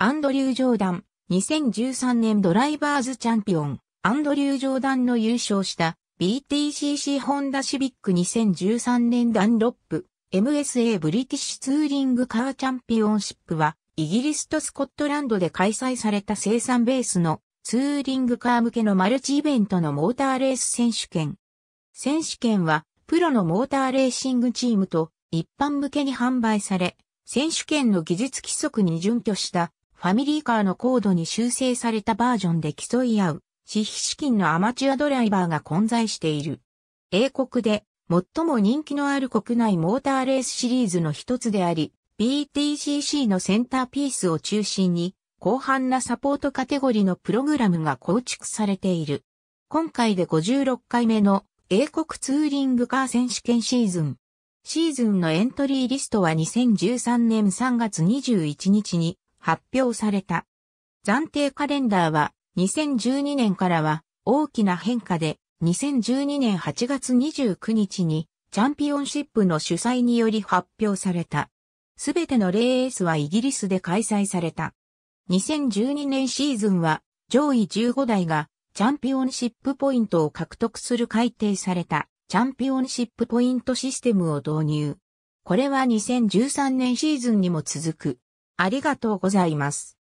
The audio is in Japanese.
アンドリュー・ジョーダン、2013年ドライバーズチャンピオン、アンドリュー・ジョーダンの優勝した BTCC ホンダシビック2013年ダンロップ MSA ブリティッシュツーリングカーチャンピオンシップはイギリスとスコットランドで開催された生産ベースのツーリングカー向けのマルチイベントのモーターレース選手権。選手権はプロのモーターレーシングチームと一般向けに販売され、選手権の技術規則に準拠したファミリーカーのコードに修正されたバージョンで競い合う、私費資金のアマチュアドライバーが混在している。英国で最も人気のある国内モーターレースシリーズの一つであり、BTCC のセンターピースを中心に、広範なサポートカテゴリーのプログラムが構築されている。今回で56回目の英国ツーリングカー選手権シーズン。シーズンのエントリーリストは2013年3月21日に発表された。暫定カレンダーは2012年からは大きな変化で2012年8月29日にチャンピオンシップの主催により発表された。すべてのレースはイギリスで開催された。2012年シーズンは上位15台がチャンピオンシップポイントを獲得する改定されたチャンピオンシップポイントシステムを導入。これは2013年シーズンにも続くありがとうございます。